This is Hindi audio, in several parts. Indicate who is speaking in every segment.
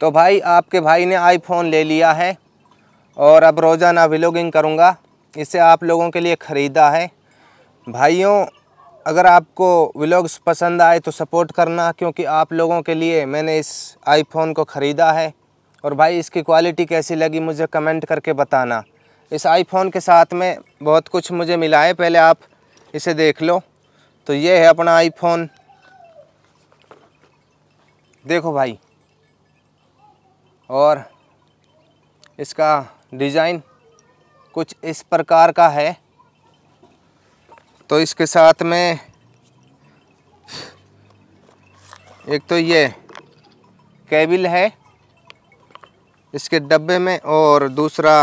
Speaker 1: तो भाई आपके भाई ने आईफोन ले लिया है और अब रोज़ाना व्लॉगिंग करूँगा इसे आप लोगों के लिए ख़रीदा है भाइयों अगर आपको व्लॉग्स पसंद आए तो सपोर्ट करना क्योंकि आप लोगों के लिए मैंने इस आईफोन को ख़रीदा है और भाई इसकी क्वालिटी कैसी लगी मुझे कमेंट करके बताना इस आईफोन के साथ में बहुत कुछ मुझे मिला है पहले आप इसे देख लो तो ये है अपना आईफोन देखो भाई और इसका डिज़ाइन कुछ इस प्रकार का है तो इसके साथ में एक तो ये केबिल है इसके डब्बे में और दूसरा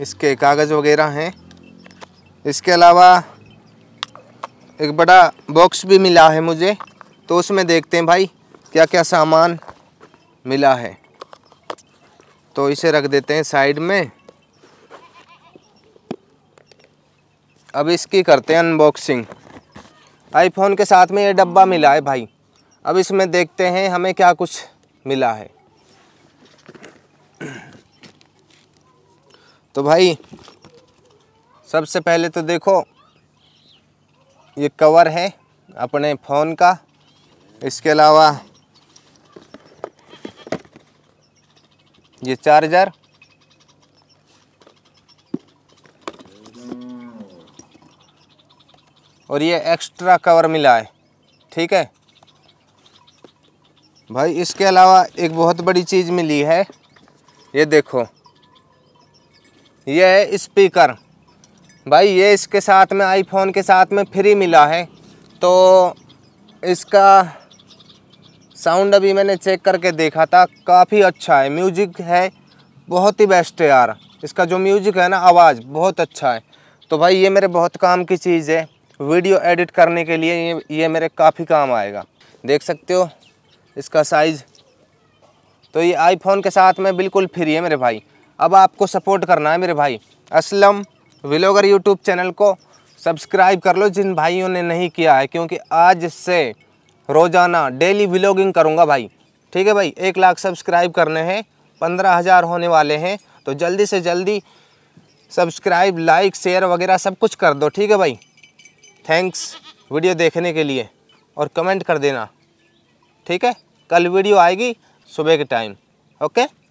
Speaker 1: इसके कागज़ वगैरह हैं इसके अलावा एक बड़ा बॉक्स भी मिला है मुझे तो उसमें देखते हैं भाई क्या क्या सामान मिला है तो इसे रख देते हैं साइड में अब इसकी करते हैं अनबॉक्सिंग आईफोन के साथ में ये डब्बा मिला है भाई अब इसमें देखते हैं हमें क्या कुछ मिला है तो भाई सबसे पहले तो देखो ये कवर है अपने फ़ोन का इसके अलावा ये चार हजार और ये एक्स्ट्रा कवर मिला है ठीक है भाई इसके अलावा एक बहुत बड़ी चीज़ मिली है ये देखो ये है स्पीकर भाई ये इसके साथ में आईफोन के साथ में फ्री मिला है तो इसका साउंड अभी मैंने चेक करके देखा था काफ़ी अच्छा है म्यूजिक है बहुत ही बेस्ट है यार इसका जो म्यूजिक है ना आवाज़ बहुत अच्छा है तो भाई ये मेरे बहुत काम की चीज़ है वीडियो एडिट करने के लिए ये ये मेरे काफ़ी काम आएगा देख सकते हो इसका साइज़ तो ये आईफोन के साथ में बिल्कुल फ्री है मेरे भाई अब आपको सपोर्ट करना है मेरे भाई असलम विलोगर यूट्यूब चैनल को सब्सक्राइब कर लो जिन भाइयों ने नहीं किया है क्योंकि आज से रोज़ाना डेली व्लॉगिंग करूँगा भाई ठीक है भाई एक लाख सब्सक्राइब करने हैं पंद्रह हज़ार होने वाले हैं तो जल्दी से जल्दी सब्सक्राइब लाइक शेयर वगैरह सब कुछ कर दो ठीक है भाई थैंक्स वीडियो देखने के लिए और कमेंट कर देना ठीक है कल वीडियो आएगी सुबह के टाइम ओके